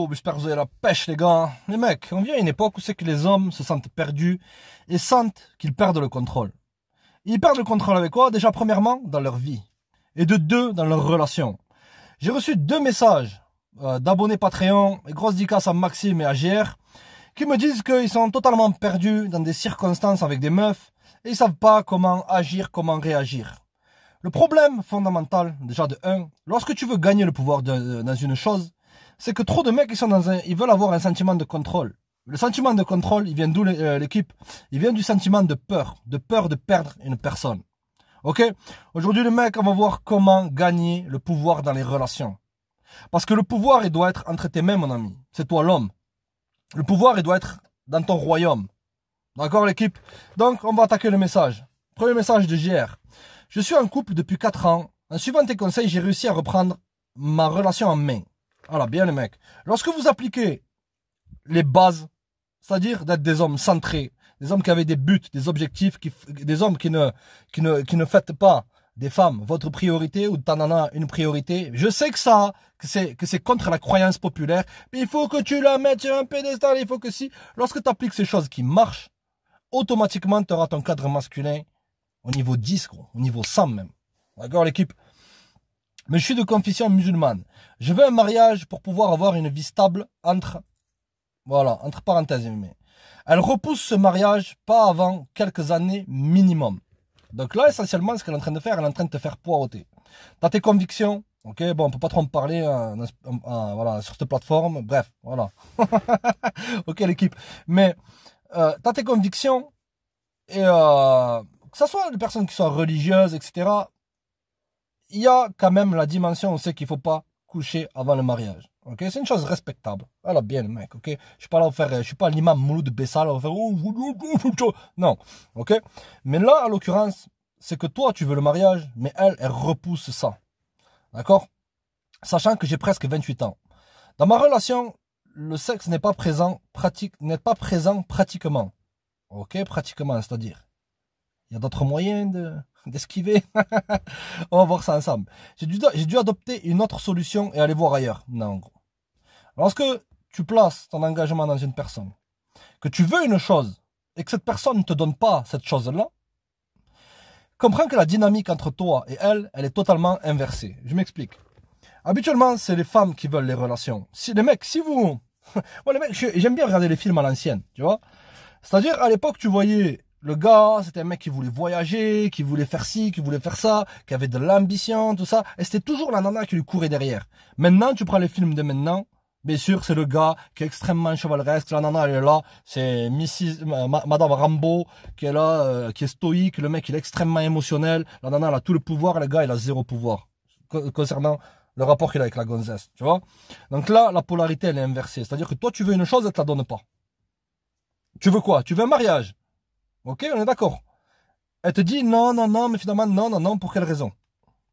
Oh, j'espère que la pêche les gars. Les mecs, on vient à une époque où c'est que les hommes se sentent perdus et sentent qu'ils perdent le contrôle. Ils perdent le contrôle avec quoi Déjà premièrement dans leur vie et de deux dans leurs relations. J'ai reçu deux messages euh, d'abonnés Patreon et grosse dicas à Maxime et à GR qui me disent qu'ils sont totalement perdus dans des circonstances avec des meufs et ils savent pas comment agir, comment réagir. Le problème fondamental, déjà de un lorsque tu veux gagner le pouvoir euh, dans une chose, c'est que trop de mecs, ils sont dans ils veulent avoir un sentiment de contrôle. Le sentiment de contrôle, il vient d'où euh, l'équipe Il vient du sentiment de peur, de peur de perdre une personne. Ok Aujourd'hui, le mecs, on va voir comment gagner le pouvoir dans les relations. Parce que le pouvoir, il doit être entre tes mains, mon ami. C'est toi l'homme. Le pouvoir, il doit être dans ton royaume. D'accord, l'équipe Donc, on va attaquer le message. Premier message de JR. Je suis en couple depuis 4 ans. En suivant tes conseils, j'ai réussi à reprendre ma relation en main. Voilà, ah bien les mecs. Lorsque vous appliquez les bases, c'est-à-dire d'être des hommes centrés, des hommes qui avaient des buts, des objectifs, qui, des hommes qui ne, qui ne, qui ne fêtent pas des femmes votre priorité ou nana une priorité. Je sais que ça, que c'est, que c'est contre la croyance populaire, mais il faut que tu la mettes sur un pédestal, il faut que si, lorsque tu appliques ces choses qui marchent, automatiquement tu auras ton cadre masculin au niveau 10, au niveau 100 même. D'accord l'équipe mais je suis de confession musulmane. Je veux un mariage pour pouvoir avoir une vie stable entre, voilà, entre parenthèses. Mais elle repousse ce mariage pas avant quelques années minimum. Donc là, essentiellement, ce qu'elle est en train de faire, elle est en train de te faire poireauter. T'as tes convictions, ok Bon, on peut pas trop en parler euh, voilà, sur cette plateforme, bref, voilà. ok, l'équipe. Mais euh, tes convictions, et euh, que ce soit des personnes qui soient religieuses, etc., il y a quand même la dimension on sait qu'il faut pas coucher avant le mariage. Ok, c'est une chose respectable. Alors bien, mec. Ok, je suis pas là pour faire, je suis pas l'imam Mouloud Bessal pour faire oh, non. Ok, mais là, en l'occurrence, c'est que toi tu veux le mariage, mais elle, elle repousse ça. D'accord, sachant que j'ai presque 28 ans. Dans ma relation, le sexe n'est pas présent, pratique, n'est pas présent pratiquement. Ok, pratiquement, c'est-à-dire, il y a d'autres moyens de, d'esquiver. on va voir ça ensemble. J'ai dû, dû, adopter une autre solution et aller voir ailleurs. Non, en gros. Lorsque tu places ton engagement dans une personne, que tu veux une chose et que cette personne ne te donne pas cette chose-là, comprends que la dynamique entre toi et elle, elle est totalement inversée. Je m'explique. Habituellement, c'est les femmes qui veulent les relations. Si les mecs, si vous, moi les mecs, j'aime bien regarder les films à l'ancienne, tu vois. C'est-à-dire, à l'époque, tu voyais le gars, c'était un mec qui voulait voyager, qui voulait faire ci, qui voulait faire ça, qui avait de l'ambition, tout ça. Et c'était toujours la nana qui lui courait derrière. Maintenant, tu prends les films de maintenant. Bien sûr, c'est le gars qui est extrêmement chevaleresque. La nana, elle est là. C'est Mrs, Madame Rambo qui est là, euh, qui est stoïque. Le mec, il est extrêmement émotionnel. La nana, elle a tout le pouvoir. Le gars, il a zéro pouvoir concernant le rapport qu'il a avec la gonzesse. Tu vois Donc là, la polarité, elle est inversée. C'est-à-dire que toi, tu veux une chose, elle te la donne pas. Tu veux quoi Tu veux un mariage Ok, on est d'accord. Elle te dit non, non, non, mais finalement, non, non, non, pour quelle raison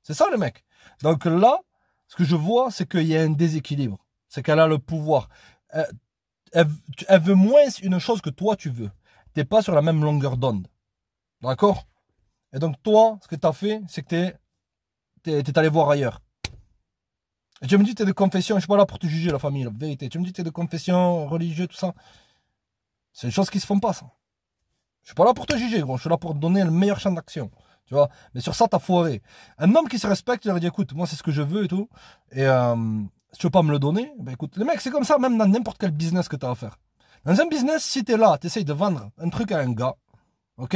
C'est ça le mec. Donc là, ce que je vois, c'est qu'il y a un déséquilibre. C'est qu'elle a le pouvoir. Euh, elle, veut moins une chose que toi, tu veux. T'es pas sur la même longueur d'onde. D'accord Et donc toi, ce que tu as fait, c'est que tu es, allé voir ailleurs. Et tu me dis, tu es de confession, je suis pas là pour te juger, la famille, la vérité. Tu me dis, tu es de confession religieuse, tout ça. C'est des choses qui se font pas, ça. Je suis pas là pour te juger, bon. Je suis là pour te donner le meilleur champ d'action. Tu vois Mais sur ça, t'as foiré. Un homme qui se respecte, il aurait dit, écoute, moi, c'est ce que je veux et tout. Et euh, si tu veux pas me le donner, ben écoute, les mecs, c'est comme ça, même dans n'importe quel business que t'as à faire. Dans un business, si t'es là, t'essayes de vendre un truc à un gars, ok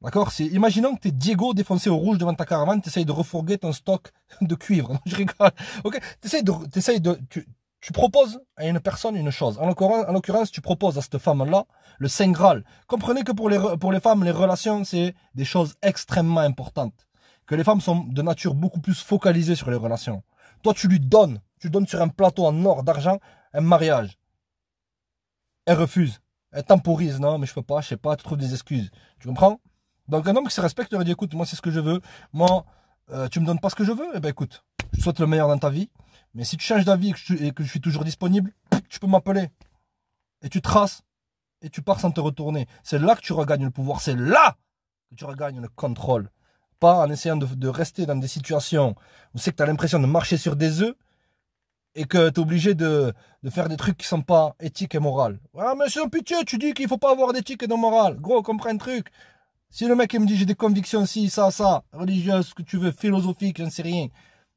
D'accord Si imaginons que t'es Diego défoncé au rouge devant ta caravane, t'essayes de refourguer ton stock de cuivre. je rigole. Ok T'essayes de, t'essayes de, tu, tu proposes à une personne une chose. En l'occurrence, tu proposes à cette femme-là le Saint Graal. Comprenez que pour les, femmes, les relations, c'est des choses extrêmement importantes. Que les femmes sont de nature beaucoup plus focalisées sur les relations. Toi, tu lui donnes, tu donnes sur un plateau en or d'argent un mariage. Elle refuse. Elle temporise. Non, mais je peux pas, je sais pas, tu trouves des excuses. Tu comprends Donc, un homme qui se respecte aurait dit écoute, moi, c'est ce que je veux. Moi, euh, tu me donnes pas ce que je veux. Eh ben, écoute, je te souhaite le meilleur dans ta vie. Mais si tu changes d'avis et, que je suis toujours disponible, tu peux m'appeler. Et tu traces. Et tu pars sans te retourner. C'est là que tu regagnes le pouvoir. C'est là que tu regagnes le contrôle. Pas en essayant de, rester dans des situations où c'est que tu as l'impression de marcher sur des œufs et que tu es obligé de, faire des trucs qui sont pas éthiques et morales. Ah, mais c'est pitié, tu dis qu'il faut pas avoir d'éthique et de morale. Gros, comprends un truc. Si le mec il me dit j'ai des convictions, si, ça, ça, religieuses, ce que tu veux, philosophique, j'en sais rien,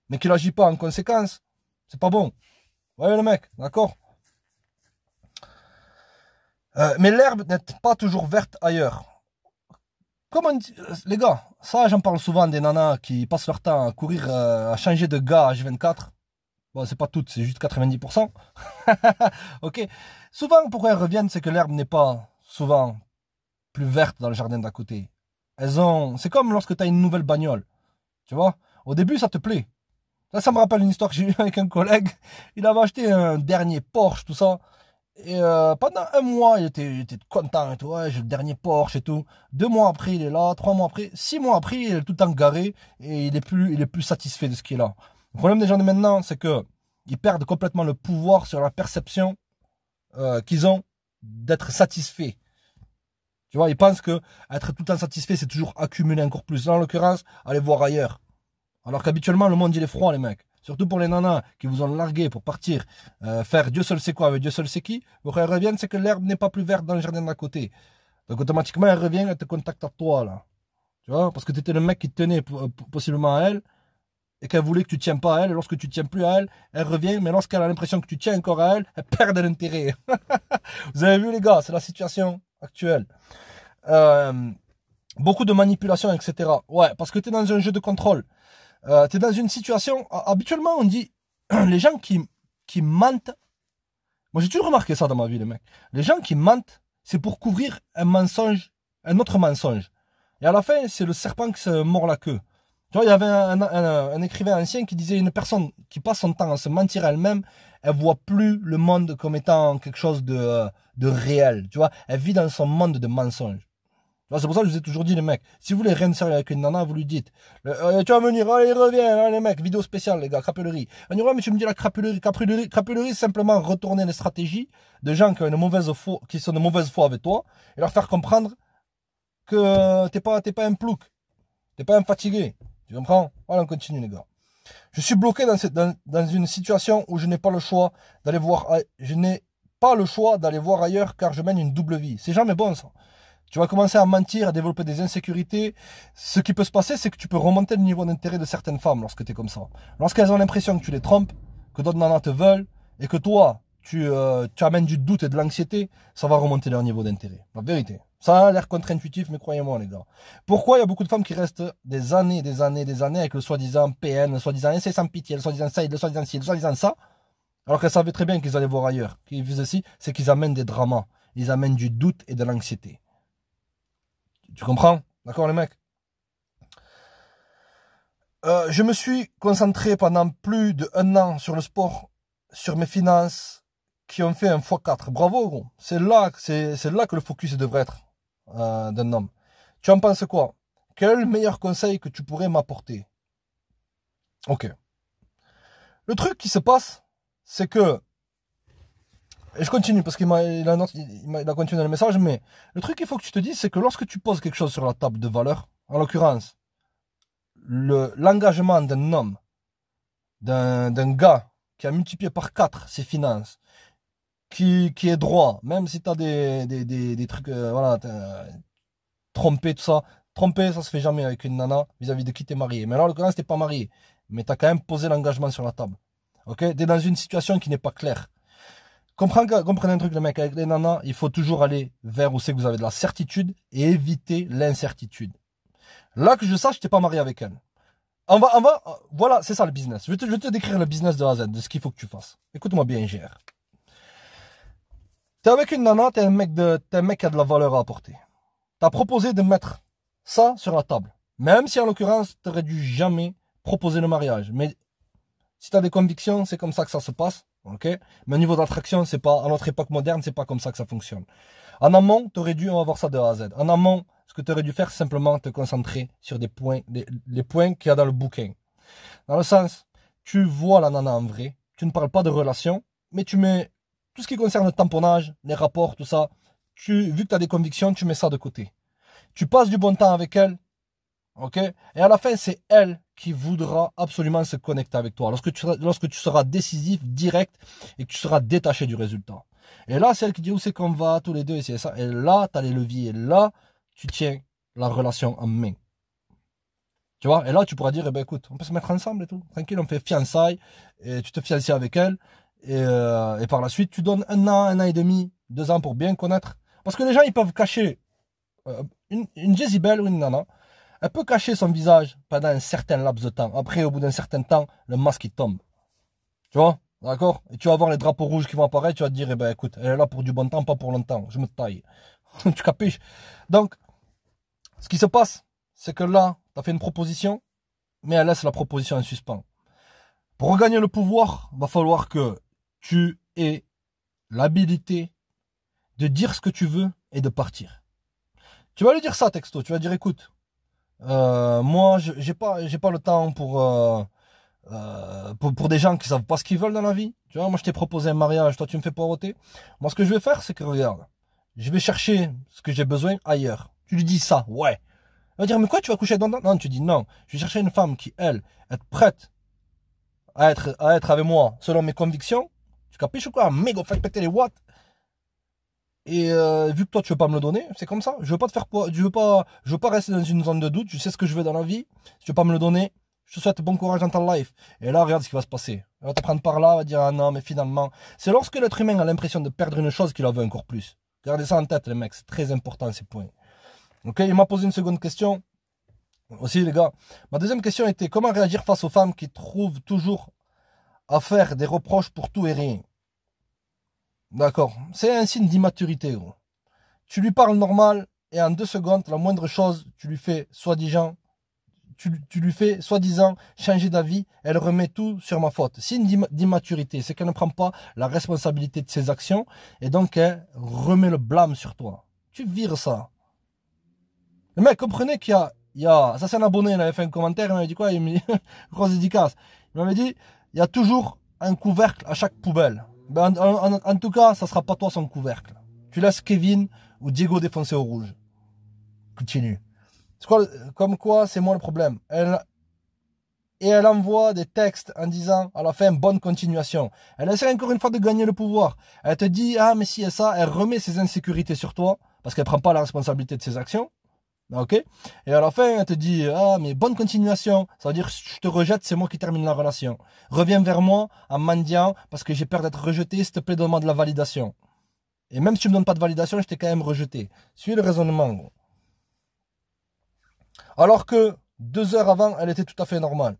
mais qu'il agit pas en conséquence, c'est pas bon. Voyez le mec, d'accord euh, Mais l'herbe n'est pas toujours verte ailleurs. comment euh, les gars, ça j'en parle souvent des nanas qui passent leur temps à courir, euh, à changer de gars à H24. Bon, c'est pas toutes, c'est juste 90%. ok Souvent, pourquoi elles reviennent, c'est que l'herbe n'est pas souvent plus verte dans le jardin d'à côté. Elles ont. C'est comme lorsque tu as une nouvelle bagnole. Tu vois Au début, ça te plaît. Ça, ça me rappelle une histoire que j'ai eue avec un collègue. Il avait acheté un dernier Porsche, tout ça. Et euh, pendant un mois, il était, content et tout. j'ai le dernier Porsche et tout. Deux mois après, il est là. Trois mois après, six mois après, il est tout garé et il est plus, il est plus satisfait de ce qu'il a. Le problème des gens de maintenant, c'est que ils perdent complètement le pouvoir sur la perception euh, qu'ils ont d'être satisfait. Tu vois, ils pensent que être tout le temps satisfait, c'est toujours accumuler encore plus. En l'occurrence, aller voir ailleurs. Alors qu'habituellement, le monde, il est froid, les mecs. Surtout pour les nanas qui vous ont largué pour partir euh, faire Dieu seul sait quoi avec Dieu seul sait qui. Quand elles reviennent, c'est que l'herbe n'est pas plus verte dans le jardin d'à côté. Donc automatiquement, elle revient, elle te contacte à toi, là. Tu vois Parce que tu étais le mec qui tenait possiblement à elle et qu'elle voulait que tu tiennes pas à elle. Et lorsque tu tiens plus à elle, elle revient. Mais lorsqu'elle a l'impression que tu tiens encore à elle, elle perd de l'intérêt. vous avez vu, les gars, c'est la situation actuelle. Euh, beaucoup de manipulation, etc. Ouais, parce que tu es dans un jeu de contrôle. Euh, tu es dans une situation. Habituellement, on dit les gens qui, qui mentent. Moi, j'ai toujours remarqué ça dans ma vie, les mecs. Les gens qui mentent, c'est pour couvrir un mensonge, un autre mensonge. Et à la fin, c'est le serpent qui se mord la queue. Tu vois, il y avait un, un, un, écrivain ancien qui disait une personne qui passe son temps à se mentir elle-même, elle voit plus le monde comme étant quelque chose de, de réel. Tu vois, elle vit dans son monde de mensonges c'est pour ça que je vous ai toujours dit, les mecs, si vous voulez rien de sérieux avec une nana, vous lui dites, euh, tu vas venir, allez, reviens hein, les mecs, vidéo spéciale, les gars, crapulerie. dit, mais tu me dis la crapulerie, crapulerie, simplement retourner les stratégies de gens qui ont une mauvaise foi, qui sont de mauvaise foi avec toi, et leur faire comprendre que t'es pas, pas un plouc, t'es pas un fatigué. Tu comprends? Voilà, on continue, les gars. Je suis bloqué dans, dans une situation où je n'ai pas le choix d'aller voir, je n'ai pas le choix d'aller voir ailleurs car je mène une double vie. C'est jamais bon, ça. Tu vas commencer à mentir, à développer des insécurités. Ce qui peut se passer, c'est que tu peux remonter le niveau d'intérêt de certaines femmes lorsque tu es comme ça. Lorsqu'elles ont l'impression que tu les trompes, que d'autres nanas te veulent, et que toi, tu, euh, tu amènes du doute et de l'anxiété, ça va remonter leur niveau d'intérêt. La vérité. Ça a l'air contre-intuitif, mais croyez-moi, les gars. Pourquoi il y a beaucoup de femmes qui restent des années, des années, des années avec le soi-disant PN, le soi-disant essai sans pitié, le soi-disant ça, le soi-disant ci, le soi-disant ça, alors qu'elles savaient très bien qu'ils allaient voir ailleurs. Qu'ils faisaient c'est qu'ils amènent des dramas. Ils amènent du doute et de l'anxiété. Tu comprends D'accord les mecs euh, Je me suis concentré pendant plus de un an sur le sport, sur mes finances, qui ont fait un x4. Bravo C'est là, c'est là que le focus devrait être euh, d'un homme. Tu en penses quoi Quel meilleur conseil que tu pourrais m'apporter Ok. Le truc qui se passe, c'est que et je continue parce qu'il il a, continué le message, mais le truc qu'il faut que tu te dises, c'est que lorsque tu poses quelque chose sur la table de valeur, en l'occurrence, l'engagement d'un homme, d'un, gars qui a multiplié par 4 ses finances, qui, qui est droit, même si tu as des, des, trucs, euh, voilà, trompé, tout ça. Tromper, ça se fait jamais avec une nana vis-à-vis de qui t'es marié. Mais là, en l'occurrence, t'es pas marié. Mais as quand même posé l'engagement sur la table. Ok? T'es dans une situation qui n'est pas claire. Comprenez, un truc, les mecs, avec les nanas, il faut toujours aller vers où c'est que vous avez de la certitude et éviter l'incertitude. Là que je sache, t'es pas marié avec elle. On va, on va, voilà, c'est ça le business. Je vais, te, décrire le business de A à Z, de ce qu'il faut que tu fasses. Écoute-moi bien, Tu T'es avec une nana, tu un t'es un mec qui a de la valeur à apporter. T'as proposé de mettre ça sur la table. Même si en l'occurrence, t'aurais dû jamais proposer le mariage. Mais si t'as des convictions, c'est comme ça que ça se passe. Mais au niveau d'attraction, c'est pas, à notre époque moderne, c'est pas comme ça que ça fonctionne. En amont, tu aurais dû avoir ça de A à Z. En amont, ce que tu aurais dû faire, c'est simplement te concentrer sur des points, les, points qu'il y a dans le bouquin. Dans le sens, tu vois la nana en vrai, tu ne parles pas de relation, mais tu mets tout ce qui concerne le tamponnage, les rapports, tout ça. Tu, vu que tu as des convictions, tu mets ça de côté. Tu passes du bon temps avec elle, ok Et à la fin, c'est elle qui voudra absolument se connecter avec toi. Lorsque tu, lorsque tu seras décisif, direct et que tu seras détaché du résultat. Et là, celle qui dit où c'est qu'on va, tous les deux, et c'est ça. Et là, tu as les leviers. Et là, tu tiens la relation en main. Tu vois, et là, tu pourras dire, eh ben, écoute, on peut se mettre ensemble et tout. Tranquille, on fait fiançailles, et tu te fiancies avec elle, euh, et, par la suite, tu donnes un an, un an et demi, deux ans pour bien connaître. Parce que les gens, ils peuvent cacher euh, une, une ou une nana, elle peut cacher son visage pendant un certain laps de temps. Après, au bout d'un certain temps, le masque tombe. Tu vois D'accord Et tu vas voir les drapeaux rouges qui vont apparaître, tu vas te dire, eh ben écoute, elle est là pour du bon temps, pas pour longtemps, je me taille. tu capiches Donc, ce qui se passe, c'est que là, tu as fait une proposition, mais elle laisse la proposition en suspens. Pour regagner le pouvoir, va falloir que tu aies l'habilité de dire ce que tu veux et de partir. Tu vas lui dire ça, texto, tu vas dire, écoute, euh, moi, j'ai pas, j'ai pas le temps euh, euh, pour, pour, des gens qui savent pas ce qu'ils veulent dans la vie. Tu vois, moi, je t'ai proposé un mariage, toi, tu me fais voter. Moi, ce que je vais faire, c'est que regarde, je vais chercher ce que j'ai besoin ailleurs. Tu lui dis ça, ouais. Elle va dire, mais quoi, tu vas coucher dans Non, tu dis non. Je vais chercher une femme qui, elle, est prête à être, à être avec moi selon mes convictions. Tu capiches ou quoi? Méga, fait péter les watts. Et euh, vu que toi tu veux pas me le donner, c'est comme ça. Je veux pas te faire je veux pas, je veux pas rester dans une zone de doute. Je sais ce que je veux dans la vie. Si tu veux pas me le donner, je te souhaite bon courage dans ta life. Et là, regarde ce qui va se passer. Elle va te prendre par là, elle va dire ah non, mais finalement, c'est lorsque l'être humain a l'impression de perdre une chose qu'il en veut encore plus. Gardez ça en tête, les mecs, c'est très important ces points. Ok, il m'a posé une seconde question. Aussi, les gars, ma deuxième question était comment réagir face aux femmes qui trouvent toujours à faire des reproches pour tout et rien D'accord C'est un signe d'immaturité, gros. Tu lui parles normal et en deux secondes, la moindre chose, tu lui fais soi-disant, tu, lui fais soi-disant changer d'avis, elle remet tout sur ma faute. Signe d'immaturité, c'est qu'elle ne prend pas la responsabilité de ses actions et donc elle remet le blâme sur toi. Tu vires ça. Le mec, comprenez qu'il y a il y a, ça c'est un abonné, il avait fait un commentaire, il m'avait dit quoi, il m'a dit, grosse Il m'avait dit, il y a toujours un couvercle à chaque poubelle. Ben, en, tout cas, ça sera pas toi son couvercle. Tu laisses Kevin ou Diego défoncer au rouge. Continue. comme quoi, c'est moi le problème. Elle, et elle envoie des textes en disant à la fin bonne continuation. Elle essaie encore une fois de gagner le pouvoir. Elle te dit ah mais si et ça, elle remet ses insécurités sur toi parce qu'elle ne prend pas la responsabilité de ses actions. Ok Et à la fin, elle te dit Ah, mais bonne continuation. Ça veut dire je te rejette, c'est moi qui termine la relation. Reviens vers moi en mendiant parce que j'ai peur d'être rejeté. S'il te plaît, donne-moi de la validation. Et même si tu me donnes pas de validation, je t'ai quand même rejeté. Suis le raisonnement. Alors que deux heures avant, elle était tout à fait normale.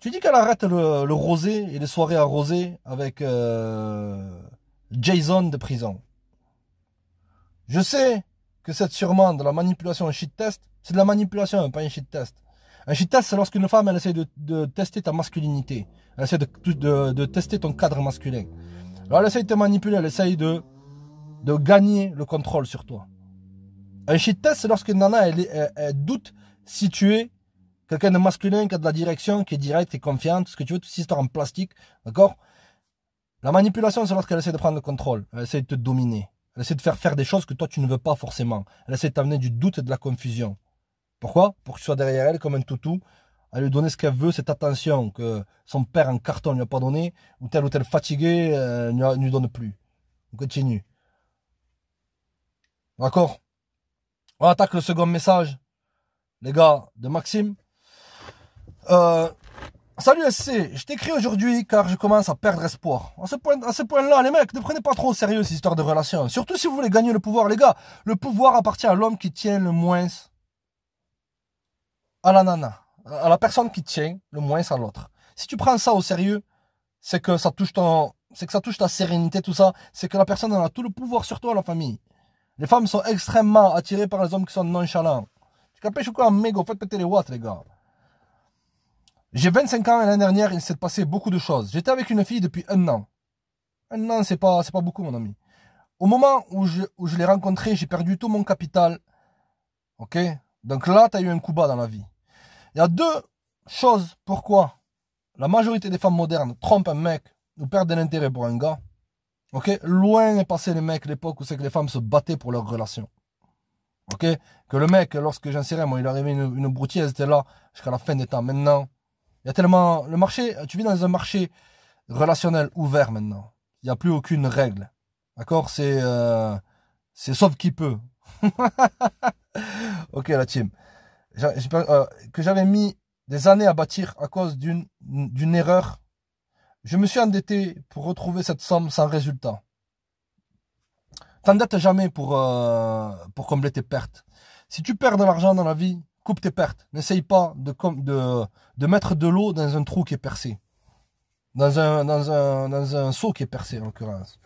Tu dis qu'elle arrête le, rosé et les soirées à rosé avec euh, Jason de prison. Je sais que c'est sûrement de la manipulation, un shit test, c'est de la manipulation, pas un shit test. Un shit test, c'est lorsqu'une femme, elle essaie de, tester ta masculinité. Elle essaie de, tester ton cadre masculin. Alors, elle essaie de te manipuler, elle essaie de, de gagner le contrôle sur toi. Un shit test, c'est lorsqu'une nana, elle, doute si tu es quelqu'un de masculin, qui a de la direction, qui est directe, qui est confiant, tout ce que tu veux, toute cette histoire en plastique, d'accord La manipulation, c'est lorsqu'elle essaie de prendre le contrôle, elle essaie de te dominer. Elle essaie de faire faire des choses que toi tu ne veux pas forcément. Elle essaie de t'amener du doute et de la confusion. Pourquoi Pour que tu sois derrière elle comme un toutou, Elle lui donner ce qu'elle veut, cette attention que son père en carton ne lui a pas donné, ou tel ou tel fatigué euh, ne lui donne plus. On continue. D'accord On attaque le second message, les gars, de Maxime. Euh, Salut SC, je t'écris aujourd'hui car je commence à perdre espoir. À ce point, à ce point-là, les mecs, ne prenez pas trop au sérieux ces histoires de relations. Surtout si vous voulez gagner le pouvoir, les gars. Le pouvoir appartient à l'homme qui tient le moins à la nana, à la personne qui tient le moins à l'autre. Si tu prends ça au sérieux, c'est que ça touche ton, c'est que ça touche ta sérénité, tout ça. C'est que la personne en a tout le pouvoir sur toi, la famille. Les femmes sont extrêmement attirées par les hommes qui sont nonchalants. Tu capes quoi, mégo, fait, péter les watts, les gars. J'ai 25 ans et l'année dernière, il s'est passé beaucoup de choses. J'étais avec une fille depuis un an. Un an, c'est pas, c'est pas beaucoup, mon ami. Au moment où je, je l'ai rencontrée, j'ai perdu tout mon capital. Ok Donc là, tu as eu un coup bas dans la vie. Il y a deux choses pourquoi la majorité des femmes modernes trompent un mec ou perdent de l'intérêt pour un gars. Ok Loin est passé les mecs, l'époque où c'est que les femmes se battaient pour leur relation. Ok Que le mec, lorsque j'insérais, moi, il arrivait une, une elle était là jusqu'à la fin des temps. Maintenant, il y a tellement. Le marché, tu vis dans un marché relationnel ouvert maintenant. Il n'y a plus aucune règle. D'accord C'est. Euh, c'est sauf qui peut. ok, la team. Euh, que j'avais mis des années à bâtir à cause d'une erreur. Je me suis endetté pour retrouver cette somme sans résultat. T'endettes jamais pour, euh, pour combler tes pertes. Si tu perds de l'argent dans la vie, coupe tes pertes. N'essaye pas de, mettre de l'eau dans un trou qui est percé. Dans un, un, seau qui est percé, en l'occurrence.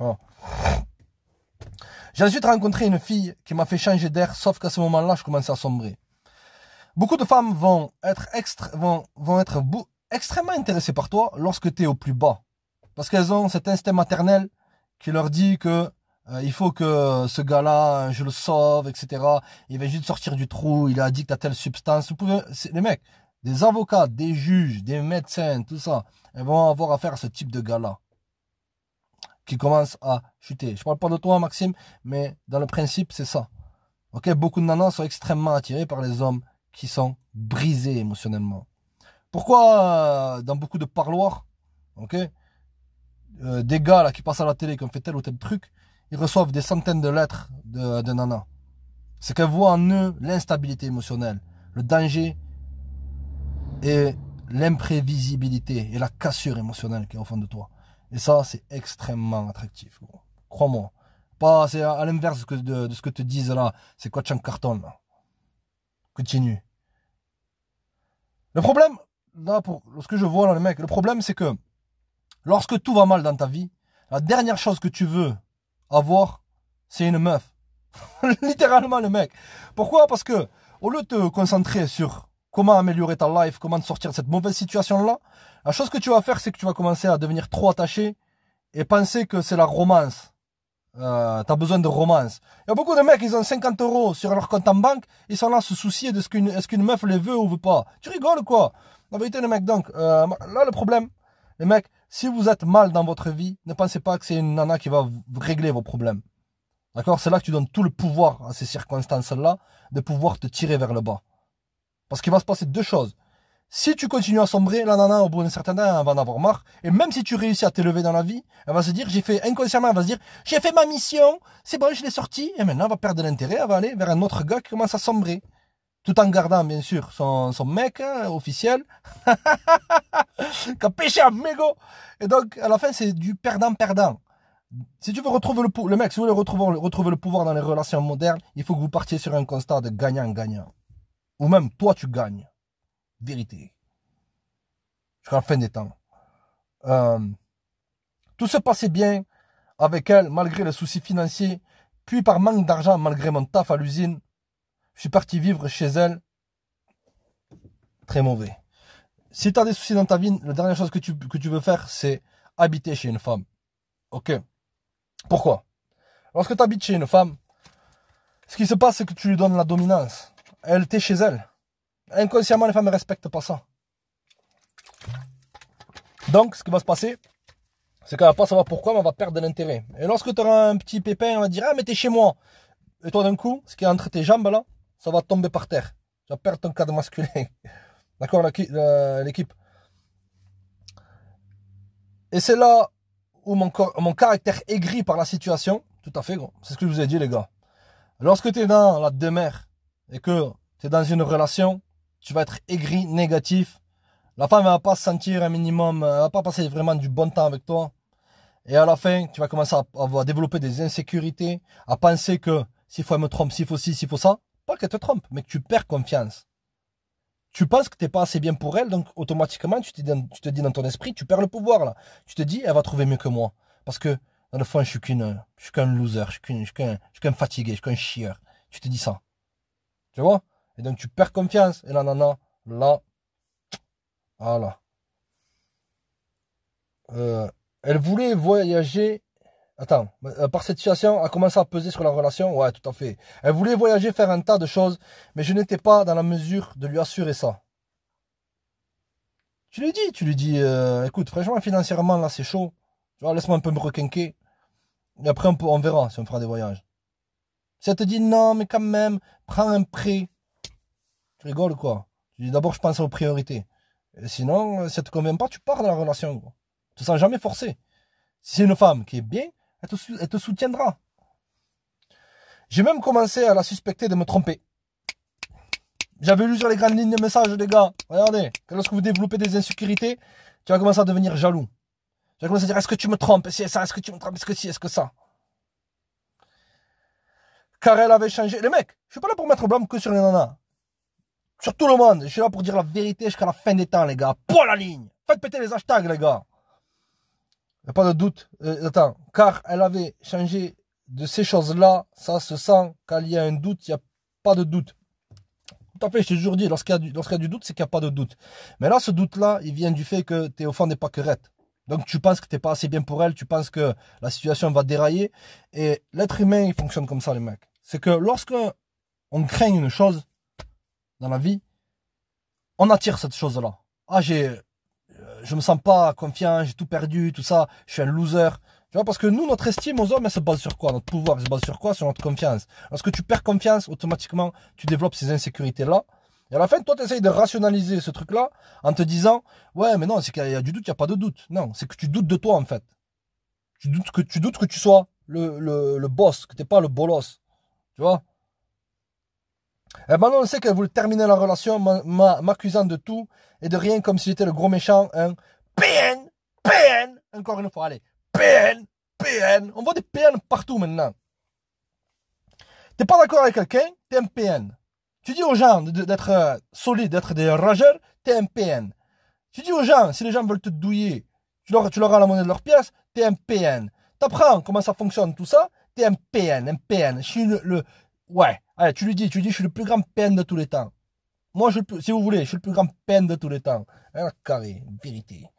J'ai ensuite rencontré une fille qui m'a fait changer d'air, sauf qu'à ce moment-là, je commençais à sombrer. Beaucoup de femmes vont être, vont être extrêmement intéressées par toi lorsque tu es au plus bas. Parce qu'elles ont cet instinct maternel qui leur dit que euh, il faut que ce gars-là, je le sauve, etc. Il va juste sortir du trou, il est addict à telle substance. Vous pouvez, les mecs, des avocats, des juges, des médecins, tout ça, ils vont avoir affaire à ce type de gars-là qui commence à chuter. Je parle pas de toi, Maxime, mais dans le principe, c'est ça. Ok, beaucoup de nanas sont extrêmement attirées par les hommes qui sont brisés émotionnellement. Pourquoi euh, dans beaucoup de parloirs, ok, euh, des gars là qui passent à la télé qui ont fait tel ou tel truc, ils reçoivent des centaines de lettres de, de nanas. C'est qu'elles voient en eux l'instabilité émotionnelle, le danger et l'imprévisibilité et la cassure émotionnelle qui est au fond de toi. Et ça, c'est extrêmement attractif. Crois-moi. Pas, c'est à, l'inverse de, ce que te disent là. C'est quoi, tu carton là Continue. Le problème, là, pour ce que je vois là, les mecs, le problème, c'est que lorsque tout va mal dans ta vie, la dernière chose que tu veux avoir, c'est une meuf. Littéralement, le mec. Pourquoi Parce que, au lieu de te concentrer sur comment améliorer ta life, comment sortir de cette mauvaise situation-là, la chose que tu vas faire, c'est que tu vas commencer à devenir trop attaché et penser que c'est la romance. Euh, tu as besoin de romance. Il y a beaucoup de mecs, ils ont 50 euros sur leur compte en banque, ils sont là à se soucier de ce qu'une, est-ce meuf les veut ou veut pas. Tu rigoles quoi La vérité, les mecs, donc, euh, là, le problème, les mecs, si vous êtes mal dans votre vie, ne pensez pas que c'est une nana qui va régler vos problèmes. D'accord C'est là que tu donnes tout le pouvoir à ces circonstances-là de pouvoir te tirer vers le bas. Parce qu'il va se passer deux choses. Si tu continues à sombrer, la nana, au bout d'un certain temps, elle va en avoir marre. Et même si tu réussis à t'élever dans la vie, elle va se dire, j'ai fait, inconsciemment, elle va se dire, j'ai fait ma mission, c'est bon, je l'ai sorti. Et maintenant, elle va perdre l'intérêt, elle va aller vers un autre gars qui commence à sombrer tout en gardant bien sûr son, son mec hein, officiel, qui a pêché un Et donc à la fin c'est du perdant-perdant. Si tu veux retrouver le, le mec, si vous retrouver, retrouver le pouvoir dans les relations modernes, il faut que vous partiez sur un constat de gagnant-gagnant. Ou même toi tu gagnes. Vérité. Jusqu'à en fin des temps. Euh, tout se passait bien avec elle malgré les soucis financiers, puis par manque d'argent malgré mon taf à l'usine, je suis parti vivre chez elle. Très mauvais. Si tu as des soucis dans ta vie, la dernière chose que tu, que tu veux faire, c'est habiter chez une femme. Ok Pourquoi Lorsque tu habites chez une femme, ce qui se passe, c'est que tu lui donnes la dominance. Elle, t'est chez elle. Inconsciemment, les femmes ne respectent pas ça. Donc, ce qui va se passer, c'est qu'elle va pas savoir pourquoi, mais on va perdre de l'intérêt. Et lorsque tu auras un petit pépin, on va dire, ah, mais t'es chez moi. Et toi, d'un coup, ce qui est entre tes jambes, là, ça va tomber par terre. Tu vas perdre ton cadre masculin. D'accord, l'équipe. Et c'est là où mon, mon caractère aigri par la situation, tout à fait, c'est ce que je vous ai dit, les gars. Lorsque tu es dans la demeure et que tu es dans une relation, tu vas être aigri, négatif. La femme ne va pas se sentir un minimum, elle va pas passer vraiment du bon temps avec toi. Et à la fin, tu vas commencer à, à développer des insécurités, à penser que s'il faut elle me trompe, s'il faut ci, s'il faut ça qu'elle te trompe, mais que tu perds confiance. Tu penses que t'es pas assez bien pour elle, donc automatiquement, tu, te dis dans ton esprit, tu perds le pouvoir là. Tu te dis, elle va trouver mieux que moi. Parce que, dans le fond, je suis qu'un, je suis qu'un loser, je suis qu'un, fatigué, je suis qu'un chieur. Tu te dis ça. Tu vois? Et donc, tu perds confiance. Et là, nanana, là, là. Voilà. Euh, elle voulait voyager Attends, euh, par cette situation, a commencé à peser sur la relation Ouais, tout à fait. Elle voulait voyager, faire un tas de choses, mais je n'étais pas dans la mesure de lui assurer ça. Tu lui dis, tu lui dis, euh, écoute, franchement, financièrement, là, c'est chaud. Tu vois, laisse-moi un peu me requinquer. Et après, on, verra si on fera des voyages. Si elle te dit non, mais quand même, prends un prêt. Tu rigoles, quoi. Tu dis d'abord, je pense aux priorités. sinon, euh, si elle te convient pas, tu pars dans la relation, quoi. Tu te sens jamais forcé. Si c'est une femme qui est bien, elle te, soutiendra. J'ai même commencé à la suspecter de me tromper. J'avais lu sur les grandes lignes de message, les gars. Regardez, lorsque vous développez des insécurités, tu vas commencer à devenir jaloux. Tu vas commencer à dire, est-ce que tu me trompes Si, ça, est-ce que tu me trompes Est-ce que si, est-ce que ça Car elle avait changé. Les mecs, je suis pas là pour mettre blâme que sur les nanas. Sur tout le monde. Je suis là pour dire la vérité jusqu'à la fin des temps, les gars. Pour la ligne Faites péter les hashtags, les gars pas de doute. Euh, attends, car elle avait changé de ces choses-là, ça se sent. Quand il y a un doute, il n'y a pas de doute. Tout à fait, je t'ai toujours dit, lorsqu'il y, a du doute, c'est qu'il n'y a pas de doute. Mais là, ce doute-là, il vient du fait que tu es au fond des paquerettes. Donc tu penses que tu n'es pas assez bien pour elle, tu penses que la situation va dérailler. Et l'être humain, il fonctionne comme ça, les mecs. C'est que lorsque on craint une chose dans la vie, on attire cette chose-là. Ah, j'ai je me sens pas confiant, j'ai tout perdu, tout ça, je suis un loser. Tu vois, parce que nous, notre estime aux hommes, elle se base sur quoi Notre pouvoir, elle se base sur quoi Sur notre confiance. Lorsque tu perds confiance, automatiquement, tu développes ces insécurités-là. Et à la fin, toi, tu essayes de rationaliser ce truc-là en te disant, ouais, mais non, c'est qu'il y a du doute, il n'y a pas de doute. Non, c'est que tu doutes de toi, en fait. Tu doutes que tu, doutes que tu sois le, le, le boss, que tu n'es pas le bolos. Tu vois euh, maintenant, on sait que vous terminez la relation m'accusant de tout et de rien comme si j'étais le gros méchant, un hein. PN, PN, encore une fois, allez, PN, PN, on voit des PN partout maintenant. T'es pas d'accord avec quelqu'un, t'es un PN. Tu dis aux gens d'être euh, solide, d'être des rageurs, t'es un PN. Tu dis aux gens, si les gens veulent te douiller, tu leur, tu leur la monnaie de leur pièce, t'es un PN. T'apprends comment ça fonctionne, tout ça, t'es un PN, un PN. Je suis le ouais, Allez, tu lui dis, tu lui dis, je suis le plus grand peine de tous les temps. Moi, je, si vous voulez, je suis le plus grand peine de tous les temps. Ah, carré, vérité.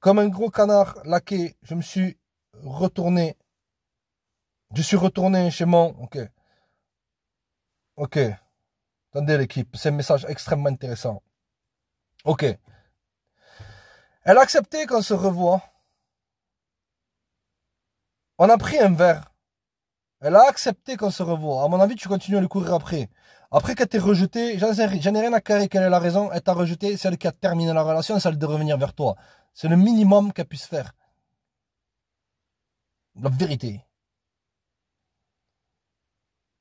Comme un gros canard laqué, je me suis retourné. Je suis retourné chez mon. Ok. Ok. Attendez, l'équipe, c'est un message extrêmement intéressant. Ok. Elle a accepté qu'on se revoit. On a pris un verre. Elle a accepté qu'on se revoie. À mon avis, tu continues à le courir après. Après qu'elle t'ait rejeté, j'en ai, rien à carrer qu'elle est la raison. Elle t'a rejeté, celle qui a terminé la relation, celle de revenir vers toi. C'est le minimum qu'elle puisse faire. La vérité.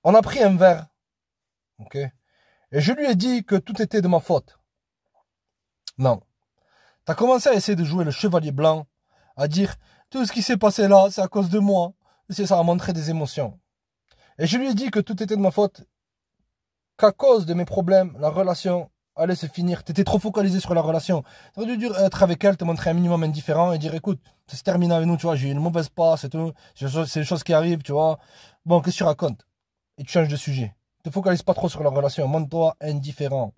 On a pris un verre. Ok. Et je lui ai dit que tout était de ma faute. Non. T'as commencé à essayer de jouer le chevalier blanc, à dire tout ce qui s'est passé là, c'est à cause de moi. C'est ça a montré des émotions. Et je lui ai dit que tout était de ma faute, qu'à cause de mes problèmes, la relation allait se finir. étais trop focalisé sur la relation. aurais dû être avec elle, te montrer un minimum indifférent et dire, écoute, ça se termine avec nous, tu vois, j'ai eu une mauvaise passe et tout. C'est une choses qui arrivent, tu vois. Bon, qu'est-ce que tu racontes Et tu changes de sujet. Te focalise pas trop sur la relation. Montre-toi indifférent.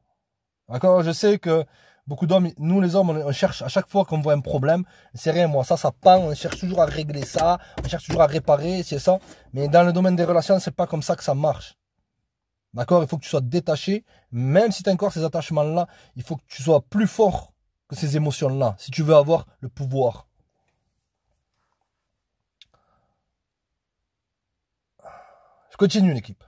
D'accord Je sais que Beaucoup d'hommes, nous les hommes, on, cherche à chaque fois qu'on voit un problème, c'est rien, moi, ça, ça pend, on cherche toujours à régler ça, on cherche toujours à réparer, c'est ça. Mais dans le domaine des relations, c'est pas comme ça que ça marche. D'accord Il faut que tu sois détaché, même si tu as encore ces attachements-là, il faut que tu sois plus fort que ces émotions-là, si tu veux avoir le pouvoir. Je continue l'équipe.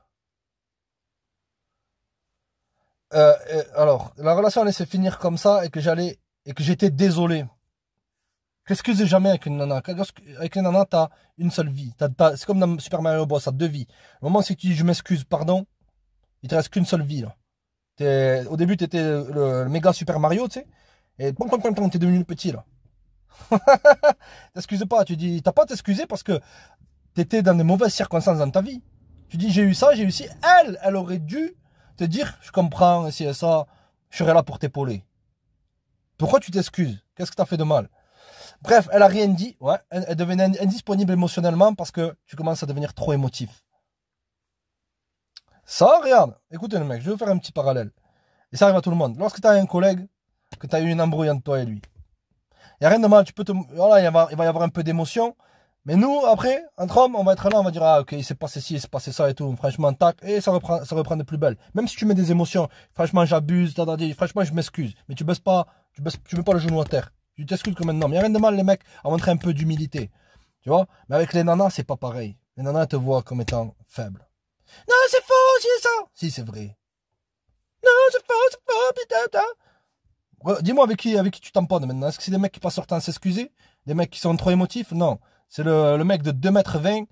Euh, alors, la relation allait se finir comme ça et que j'allais et que j'étais désolé. Qu'excusez jamais avec une nana. Avec une nana, t'as une seule vie. c'est comme dans Super Mario Bros, t'as deux vies. Le moment où tu dis je m'excuse, pardon, il te reste qu'une seule vie. au début, t'étais le, le méga Super Mario, tu sais, et bon, bon, t'es devenu petit là. T'excuses pas, tu dis, t'as pas t'excusé t'excuser parce que t'étais dans des mauvaises circonstances dans ta vie. Tu dis j'ai eu ça, j'ai eu ci. Elle, elle aurait dû te dire, je comprends, si et ça, je serai là pour t'épauler. Pourquoi tu t'excuses Qu'est-ce que tu as fait de mal Bref, elle a rien dit, ouais, elle, devenait indisponible émotionnellement parce que tu commences à devenir trop émotif. Ça, regarde, écoutez le mec, je vais faire un petit parallèle. Et ça arrive à tout le monde. Lorsque tu as un collègue, que tu as eu une embrouille entre toi et lui, il n'y a rien de mal, tu peux te... Voilà, il va y avoir un peu d'émotion, mais nous, après, entre hommes, on va être là, on va dire, ah, ok, il s'est passé ci, il passé ça et tout. Franchement, tac, et ça reprend, ça reprend de plus belle. Même si tu mets des émotions, franchement, j'abuse, franchement, je m'excuse. Mais tu baisses pas, tu baisses, tu mets pas le genou à terre. Tu t'excuses comme un homme. Il n'y a rien de mal, les mecs, à montrer un peu d'humilité. Tu vois? Mais avec les nanas, c'est pas pareil. Les nanas te voient comme étant faible. Non, c'est faux, c'est ça! Si, c'est vrai. Non, c'est faux, c'est faux, putain, Dis-moi avec qui, avec qui tu tamponnes maintenant. Est-ce que c'est des mecs qui passent leur temps à s'excuser? Des mecs qui sont trop émotifs? Non. C'est le, mec de 2m20,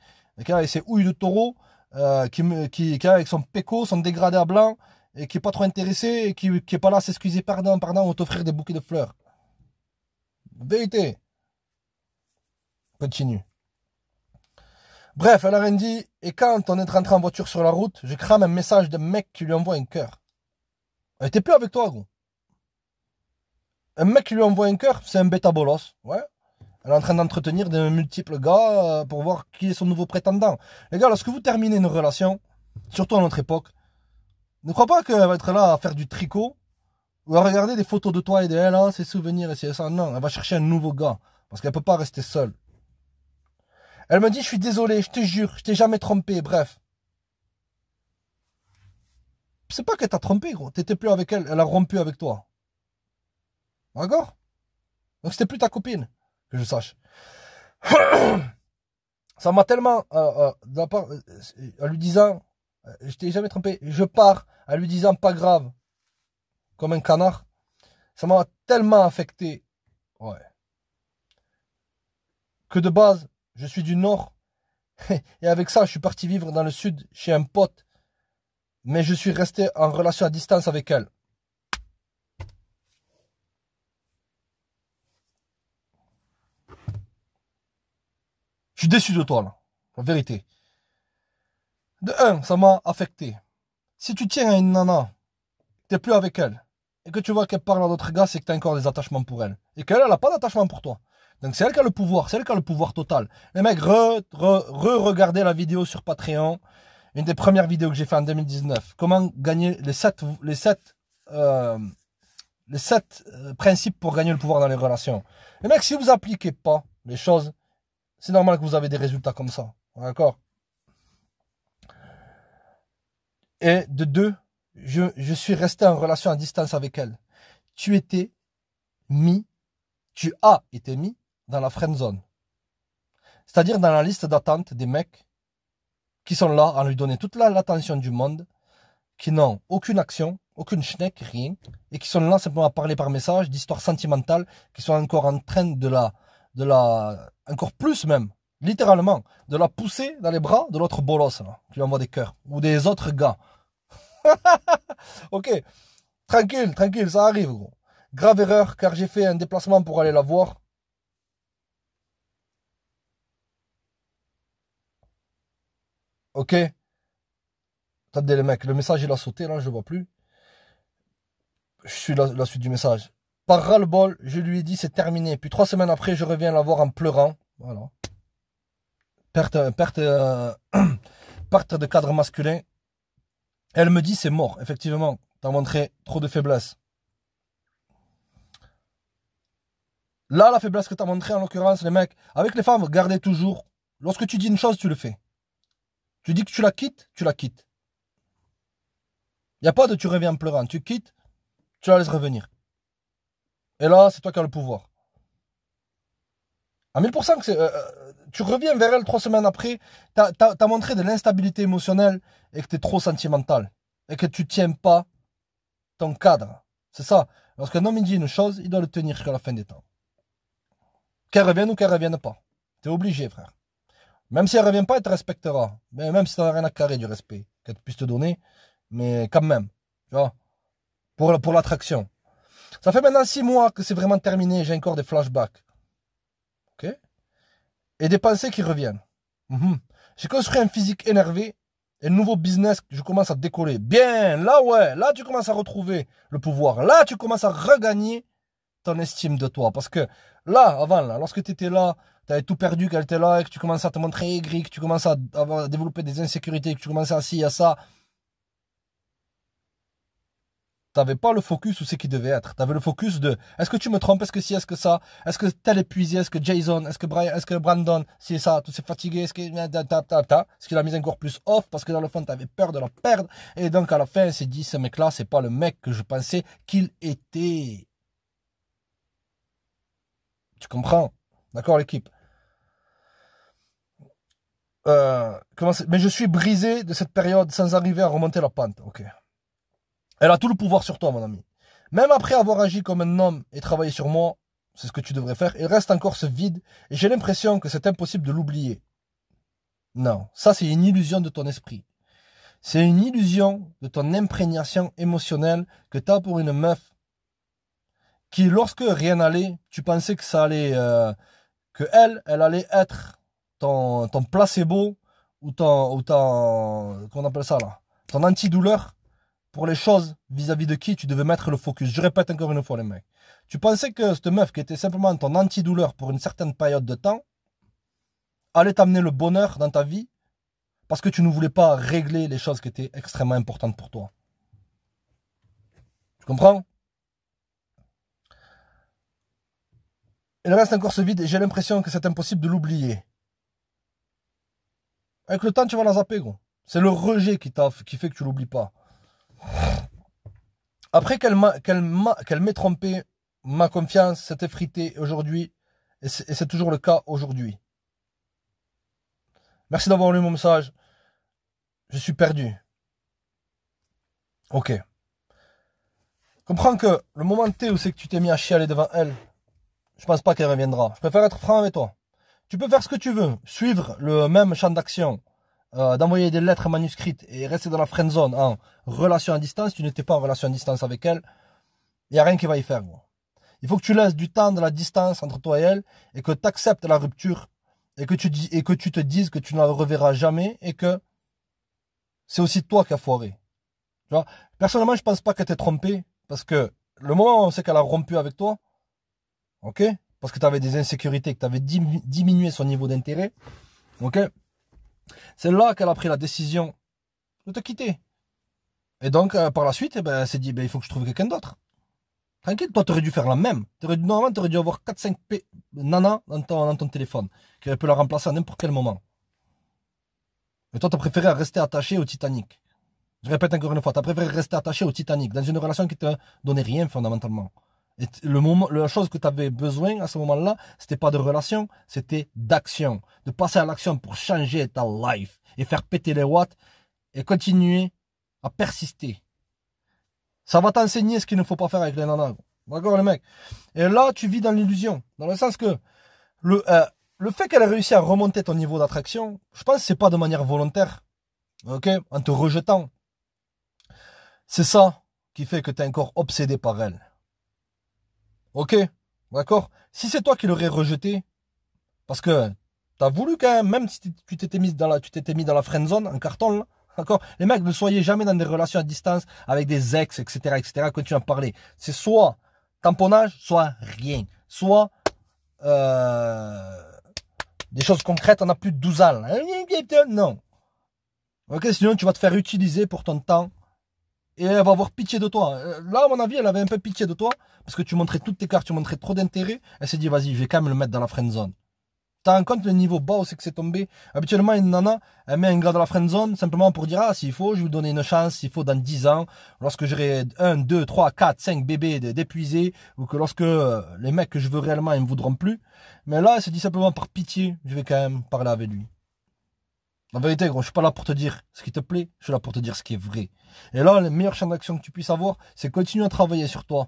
a, et ses houilles de taureau, euh, qui, qui, qui, avec son péco, son dégradé à blanc, et qui est pas trop intéressé, et qui, qui est pas là à s'excuser, pardon, pardon, on t'offrir des bouquets de fleurs. Vérité. Continue. Bref, elle a dit, et quand on est rentré en voiture sur la route, je crame un message d'un mec qui lui envoie un cœur. Elle était plus avec toi, gros. Un mec qui lui envoie un cœur, c'est un bêta bolos. Ouais, elle est en train d'entretenir de multiples gars euh, pour voir qui est son nouveau prétendant. Les gars, lorsque vous terminez une relation, surtout à notre époque, ne crois pas qu'elle va être là à faire du tricot ou à regarder des photos de toi et de elle, ses ah, souvenirs et ses ça. Non, elle va chercher un nouveau gars parce qu'elle ne peut pas rester seule. Elle me dit, je suis désolé, je te jure, je t'ai jamais trompé, bref. C'est pas qu'elle t'a trompé, gros. T'étais plus avec elle, elle a rompu avec toi. D'accord Donc c'était plus ta copine que je sache. ça m'a tellement, euh, euh, euh, en lui disant, je t'ai jamais trompé, je pars en lui disant pas grave, comme un canard, ça m'a tellement affecté, ouais, que de base, je suis du nord, et avec ça, je suis parti vivre dans le sud chez un pote, mais je suis resté en relation à distance avec elle. déçu de toi, là. La vérité. De un, ça m'a affecté. Si tu tiens à une nana, t'es plus avec elle, et que tu vois qu'elle parle à d'autres gars, c'est que t'as encore des attachements pour elle. Et qu'elle, elle n'a pas d'attachement pour toi. Donc c'est elle qui a le pouvoir, c'est elle qui a le pouvoir total. Les mecs, re-regardez la vidéo sur Patreon, une des premières vidéos que j'ai fait en 2019. Comment gagner les sept... les sept euh, les sept euh, principes pour gagner le pouvoir dans les relations. Les mecs, si vous appliquez pas les choses, c'est normal que vous avez des résultats comme ça. D'accord Et de deux, je, suis resté en relation à distance avec elle. Tu étais mis, tu as été mis dans la friend zone. C'est-à-dire dans la liste d'attente des mecs qui sont là à lui donner toute l'attention du monde, qui n'ont aucune action, aucune schneck, rien, et qui sont là simplement à parler par message d'histoires sentimentales, qui sont encore en train de la de la, encore plus même, littéralement, de la pousser dans les bras de l'autre bolos, là, qui lui envoie des cœurs, ou des autres gars. ok, tranquille, tranquille, ça arrive, Grave erreur, car j'ai fait un déplacement pour aller la voir. Ok. Attendez les mecs, le message il a sauté là, je vois plus. Je suis la suite du message. Par ras-le-bol, je lui ai dit c'est terminé. Puis trois semaines après, je reviens la voir en pleurant. Voilà. Perte, perte, euh, de cadre masculin. Elle me dit c'est mort, effectivement. T'as montré trop de faiblesse. Là, la faiblesse que t'as montré, en l'occurrence, les mecs, avec les femmes, gardez toujours. Lorsque tu dis une chose, tu le fais. Tu dis que tu la quittes, tu la quittes. Il n'y a pas de tu reviens en pleurant. Tu quittes, tu la laisses revenir. Et là, c'est toi qui as le pouvoir. À 1000%, que euh, euh, tu reviens vers elle trois semaines après, tu as, montré de l'instabilité émotionnelle et que tu es trop sentimental. Et que tu tiens pas ton cadre. C'est ça. Lorsqu'un homme dit une chose, il doit le tenir jusqu'à la fin des temps. Qu'elle revienne ou qu'elle revienne pas. Tu es obligé, frère. Même si elle revient pas, elle te respectera. Mais même si tu n'as rien à carrer du respect qu'elle puisse te donner. Mais quand même, tu vois, pour, pour l'attraction. Ça fait maintenant six mois que c'est vraiment terminé, j'ai encore des flashbacks. Ok Et des pensées qui reviennent. Mhm. J'ai construit un physique énervé, un nouveau business, je commence à décoller. Bien, là ouais, là tu commences à retrouver le pouvoir. Là tu commences à regagner ton estime de toi. Parce que là, avant, là, lorsque tu étais là, tu avais tout perdu qu'elle était là, et que tu commences à te montrer aigri, que tu commences à, développer des insécurités, que tu commences à ci, à ça, t'avais pas le focus où c'est qui devait être. T'avais le focus de est-ce que tu me trompes, est-ce que si, est-ce que ça, est-ce que tel épuisé, est-ce que Jason, est-ce que Brian, est-ce que Brandon, c'est ça, tout s'est fatigué, est-ce que qu'il a mis encore plus off parce que dans le fond t'avais peur de la perdre et donc à la fin c'est dit ce mec là c'est pas le mec que je pensais qu'il était. Tu comprends, d'accord l'équipe. Euh, mais je suis brisé de cette période sans arriver à remonter la pente. Ok. Elle a tout le pouvoir sur toi, mon ami. Même après avoir agi comme un homme et travaillé sur moi, c'est ce que tu devrais faire, il reste encore ce vide, et j'ai l'impression que c'est impossible de l'oublier. Non, ça c'est une illusion de ton esprit. C'est une illusion de ton imprégnation émotionnelle que tu as pour une meuf qui, lorsque rien n'allait, tu pensais que ça allait, euh, que elle, elle allait être ton, placebo ou ton, ou ton, qu'on appelle ça là, ton antidouleur pour les choses vis-à-vis de qui tu devais mettre le focus. Je répète encore une fois les mecs. Tu pensais que cette meuf qui était simplement ton antidouleur pour une certaine période de temps allait t'amener le bonheur dans ta vie parce que tu ne voulais pas régler les choses qui étaient extrêmement importantes pour toi. Tu comprends Il reste encore ce vide et j'ai l'impression que c'est impossible de l'oublier. Avec le temps, tu vas la zapper, gros. C'est le rejet qui, qui fait que tu l'oublies pas. Après qu'elle m'a, qu'elle m'ait trompé, ma confiance s'est effritée aujourd'hui, et c'est, toujours le cas aujourd'hui. Merci d'avoir lu mon message. Je suis perdu. Ok. Comprends que le moment T où c'est que tu t'es mis à chialer devant elle, je pense pas qu'elle reviendra. Je préfère être franc avec toi. Tu peux faire ce que tu veux, suivre le même champ d'action, euh, d'envoyer des lettres manuscrites et rester dans la friend zone en relation à distance, tu n'étais pas en relation à distance avec elle, il n'y a rien qui va y faire. Il faut que tu laisses du temps, de la distance entre toi et elle, et que tu acceptes la rupture, et que tu dis, et que tu te dises que tu ne la reverras jamais, et que c'est aussi toi qui as foiré. Personnellement, je ne pense pas qu'elle t'ait trompé, parce que le moment où on sait qu'elle a rompu avec toi, ok Parce que tu avais des insécurités, que tu avais diminué son niveau d'intérêt, ok c'est là qu'elle a pris la décision de te quitter. Et donc, euh, par la suite, eh ben, elle s'est dit, ben, il faut que je trouve quelqu'un d'autre. Tranquille, toi, t'aurais dû faire la même. Aurais, normalement, t'aurais dû avoir 4-5 p... nanas dans ton, téléphone, qui pu la remplacer à n'importe quel moment. Et toi, t'as préféré rester attaché au Titanic. Je répète encore une fois, t'as préféré rester attaché au Titanic, dans une relation qui te donnait rien fondamentalement. Et le moment, la chose que tu avais besoin à ce moment-là, c'était pas de relation, c'était d'action. De passer à l'action pour changer ta life et faire péter les watts et continuer à persister. Ça va t'enseigner ce qu'il ne faut pas faire avec les nanas. D'accord, les mecs? Et là, tu vis dans l'illusion. Dans le sens que le, euh, le fait qu'elle ait réussi à remonter ton niveau d'attraction, je pense que c'est pas de manière volontaire. Ok? En te rejetant. C'est ça qui fait que tu es encore obsédé par elle. Ok, d'accord Si c'est toi qui l'aurais rejeté, parce que t'as voulu quand même, même si tu t'étais mis dans la, tu t'étais mis dans la friend zone, un carton, d'accord Les mecs, ne soyez jamais dans des relations à distance avec des ex, etc., etc., quand tu en parlais. C'est soit tamponnage, soit rien. Soit, euh, des choses concrètes, on a plus de 12 ans. Non. Ok, sinon tu vas te faire utiliser pour ton temps et elle va avoir pitié de toi. Euh, là, à mon avis, elle avait un peu pitié de toi parce que tu montrais toutes tes cartes, tu montrais trop d'intérêt. Elle s'est dit, vas-y, je vais quand même le mettre dans la friend zone. T'as en compte le niveau bas où c'est que c'est tombé. Habituellement, une nana, elle met un gars dans la friend zone simplement pour dire, ah, s'il faut, je vais lui donner une chance, s'il faut, dans 10 ans, lorsque j'aurai 1, 2, 3, 4, 5 bébés d'épuisés, ou que lorsque euh, les mecs que je veux réellement, ils me voudront plus. Mais là, elle s'est dit simplement par pitié, je vais quand même parler avec lui. La vérité, gros, je suis pas là pour te dire ce qui te plaît, je suis là pour te dire ce qui est vrai. Et là, le meilleur champ d'action que tu puisses avoir, c'est continuer à travailler sur toi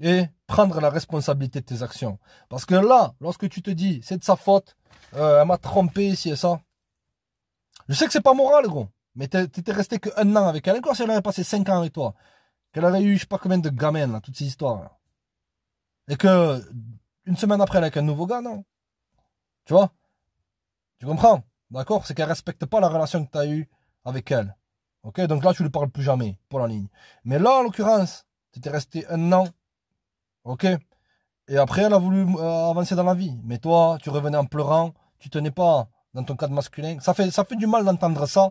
et prendre la responsabilité de tes actions. Parce que là, lorsque tu te dis, c'est de sa faute, euh, elle m'a trompé, ici et ça. Je sais que c'est pas moral, gros. Mais t'étais resté que un an avec elle. Quoi si elle avait passé cinq ans avec toi, qu'elle avait eu, je sais pas combien de gamins, là, toutes ces histoires. Et que, une semaine après, elle a avec un nouveau gars, non? Tu vois? Tu comprends? D'accord C'est qu'elle respecte pas la relation que tu as eue avec elle. Ok Donc là, tu ne lui parles plus jamais pour la ligne. Mais là, en l'occurrence, tu étais resté un an. Ok Et après, elle a voulu euh, avancer dans la vie. Mais toi, tu revenais en pleurant. Tu tenais pas dans ton cadre masculin. Ça fait, ça fait du mal d'entendre ça.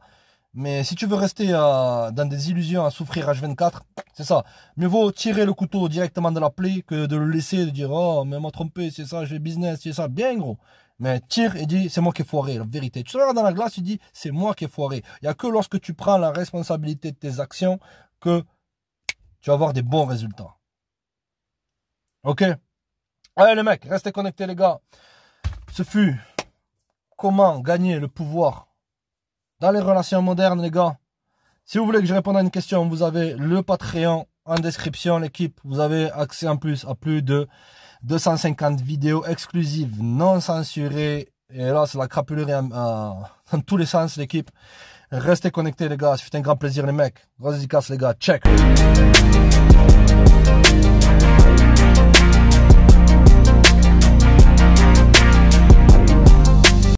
Mais si tu veux rester euh, dans des illusions à souffrir H24, c'est ça. Mieux vaut tirer le couteau directement de la plaie que de le laisser de dire Oh, mais m'a trompé, c'est ça, je business, c'est ça. Bien, gros. Mais tire et dis, c'est moi qui ai foiré, la vérité. Tu te regardes dans la glace, tu dis, c'est moi qui ai foiré. Il n'y a que lorsque tu prends la responsabilité de tes actions que tu vas avoir des bons résultats. Ok Allez les mecs, restez connectés les gars. Ce fut comment gagner le pouvoir dans les relations modernes les gars. Si vous voulez que je réponde à une question, vous avez le Patreon en description, l'équipe. Vous avez accès en plus à plus de 250 vidéos exclusives non censurées. Et là, c'est la crapulerie dans tous les sens, l'équipe. Restez connectés, les gars. Ça un grand plaisir, les mecs. gros dédicace, les gars. Check.